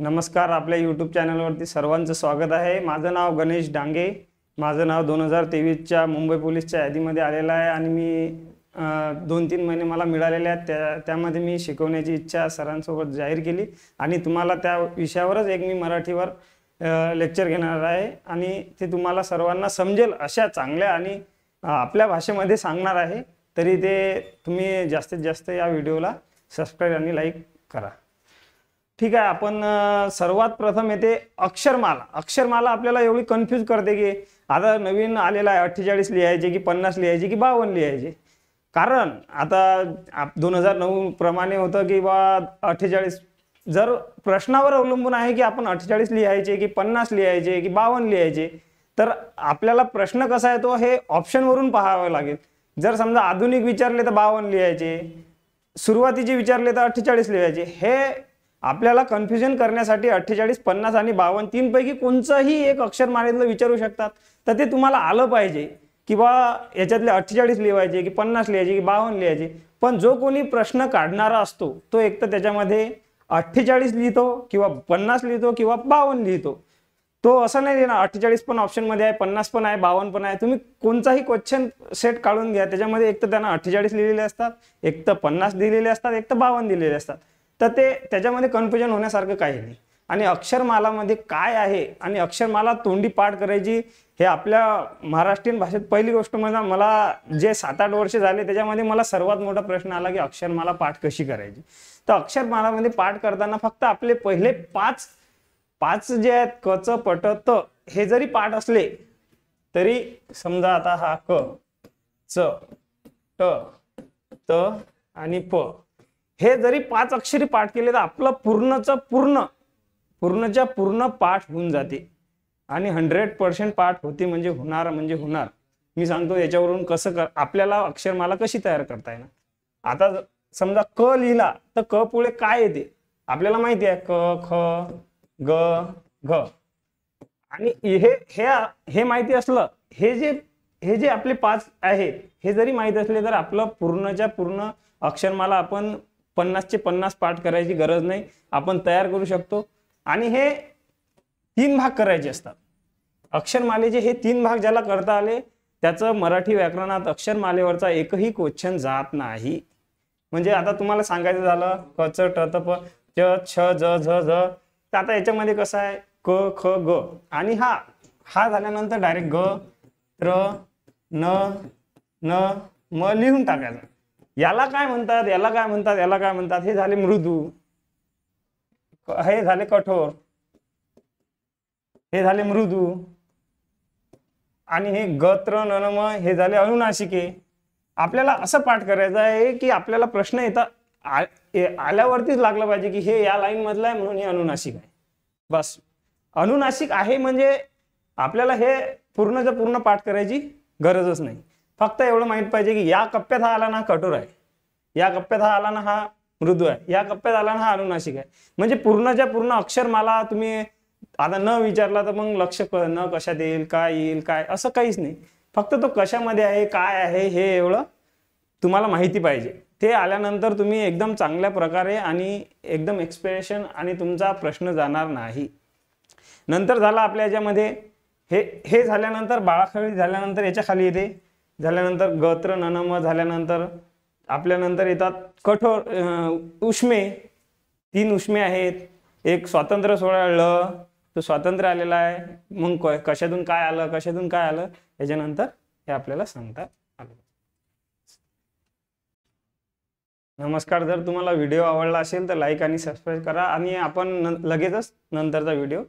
नमस्कार आपल्या यूट्यूब चॅनलवरती सर्वांचं स्वागत आहे माझं नाव गणेश डांगे माझं नाव दोन हजार तेवीसच्या मुंबई पोलीसच्या यादीमध्ये आलेलं आहे आणि मी दोन तीन महिने मला मिळालेले आहेत त्या त्यामध्ये मी शिकवण्याची इच्छा सरांसोबत जाहीर केली आणि तुम्हाला त्या विषयावरच एक मी मराठीवर लेक्चर घेणार आहे आणि ते तुम्हाला सर्वांना समजेल अशा चांगल्या आणि आपल्या भाषेमध्ये सांगणार आहे तरी ते तुम्ही जास्तीत जास्त या व्हिडिओला सबस्क्राईब आणि लाईक करा ठीक आहे आपण सर्वात प्रथम येते अक्षरमाला अक्षरमाला आपल्याला एवढी कन्फ्यूज करते की आता नवीन आलेला आहे अठ्ठेचाळीस लिहायचे की पन्नास लिहायचे की बावन्न लिहायचे कारण आता दोन हजार नऊ प्रमाणे होतं की बा अठ्ठेचाळीस जर प्रश्नावर अवलंबून आहे की आपण अठ्ठेचाळीस लिहायचे की पन्नास लिहायचे की बावन्न लिहायचे तर आपल्याला प्रश्न कसा येतो हे ऑप्शनवरून पाहावं लागेल जर समजा आधुनिक विचारले तर बावन्न लिहायचे सुरुवातीचे विचारले तर अठ्ठेचाळीस लिहायचे हे आपल्याला कन्फ्युजन करण्यासाठी अठ्ठेचाळीस पन्नास आणि बावन्न तीनपैकी कोणचंही एक अक्षर मारेतलं विचारू शकतात तर ते तुम्हाला आलं पाहिजे किंवा याच्यातले अठ्ठेचाळीस लिहायचे की पन्नास लिहायचे की बावन्न लिहायचे पण जो कोणी प्रश्न काढणारा असतो तो एक तर त्याच्यामध्ये अठ्ठेचाळीस लिहितो किंवा पन्नास लिहितो किंवा बावन्न लिहितो तो असं नाही लिहिणार अठ्ठेचाळीस पण ऑप्शनमध्ये आहे पन्नास पण आहे बावन्न पण आहे तुम्ही कोणताही क्वेश्चन सेट काढून घ्या त्याच्यामध्ये एक तर त्यांना अठ्ठेचाळीस लिहिलेले असतात एक तर पन्नास दिलेले असतात एक तर बावन्न दिलेले असतात तर ते त्याच्यामध्ये कन्फ्युजन होण्यासारखं काही नाही आणि अक्षरमालामध्ये काय आहे आणि अक्षरमाला तोंडी पाठ करायची हे आपल्या महाराष्ट्रीयन भाषेत पहिली गोष्ट म्हणजे मला जे सात आठ वर्ष झाले त्याच्यामध्ये मला सर्वात मोठा प्रश्न आला की अक्षरमाला पाठ कशी करायची तर अक्षरमालामध्ये पाठ करताना फक्त आपले पहिले पाच पाच जे आहेत च पट त हे जरी पाठ असले तरी समजा आता हा क च ट त आणि प हे जरी पाच अक्षरी पाठ केले तर आपलं पूर्णचं पूर्ण पूर्णच्या पूर्ण पाठ होऊन जाते आणि हंड्रेड पर्सेंट पाठ होते म्हणजे होणार म्हणजे होणार मी सांगतो याच्यावरून कसं कर आपल्याला अक्षरमाला कशी तयार करता येणार आता समजा क लिहिला तर क पुढे काय येते आपल्याला माहिती आहे क ख ग घ आणि हे हे हे माहिती असलं हे जे हे जे आपले पाच आहेत हे जरी माहीत असले तर आपलं पूर्णच्या पूर्ण अक्षरमाला आपण पन्नासचे पन्नास पाठ करायची गरज नाही आपण तयार करू शकतो आणि हे तीन भाग करायचे असतात अक्षरमालेचे हे तीन भाग ज्याला करता आले त्याचं मराठी व्याकरणात अक्षरमालेवरचा एकही क्वेश्चन जात नाही म्हणजे आता तुम्हाला सांगायचं झालं क च ट त प च छ ज झ झ तर आता याच्यामध्ये कसं आहे क ख ग आणि हा हा झाल्यानंतर डायरेक्ट ग त्र न न म लिहून टाकायचं याला काय म्हणतात याला काय म्हणतात याला काय म्हणतात हे झाले मृदू हे झाले कठोर हे झाले मृदू आणि हे गत्र ननम हे झाले अनुनाशिके आपल्याला असं पाठ करायचं आहे की आपल्याला प्रश्न येतात आल्यावरतीच लागलं पाहिजे की हे या लाईन मधलं आहे म्हणून हे अनुनाशिक आहे बस अनुनाशिक आहे म्हणजे आपल्याला हे पूर्णच्या पूर्ण पाठ करायची गरजच नाही फक्त एवढं माहीत पाहिजे की या कप्प्यात हा आला ना कठोर आहे या कप्प्यात हा आला ना हा मृदू आहे या कप्प्यात आला ना हा अनुनाशिक आहे म्हणजे पूर्णच्या पूर्ण अक्षर मला तुम्ही आता न विचारला तर मग लक्ष न कशात येईल काय येईल काय असं काहीच नाही फक्त तो कशामध्ये आहे काय आहे हे एवढं तुम्हाला माहिती पाहिजे ते आल्यानंतर तुम्ही एकदम चांगल्या प्रकारे आणि एकदम एक्सप्रेशन आणि तुमचा प्रश्न जाणार नाही नंतर झाला आपल्या याच्यामध्ये हे हे झाल्यानंतर बाळाखळी झाल्यानंतर याच्या खाली येते झाल्यानंतर गत्र ननम झाल्यानंतर आपल्यानंतर येतात कठोर उष्मे तीन उष्मे आहेत एक स्वातंत्र्य सोहळा ल तो स्वातंत्र्य आलेला आहे मग कशातून काय आलं कशातून काय आलं याच्यानंतर हे आपल्याला सांगता आलं नमस्कार जर तुम्हाला व्हिडिओ आवडला असेल तर लाईक आणि सबस्क्राईब करा आणि आपण लगेचच नंतरचा व्हिडिओ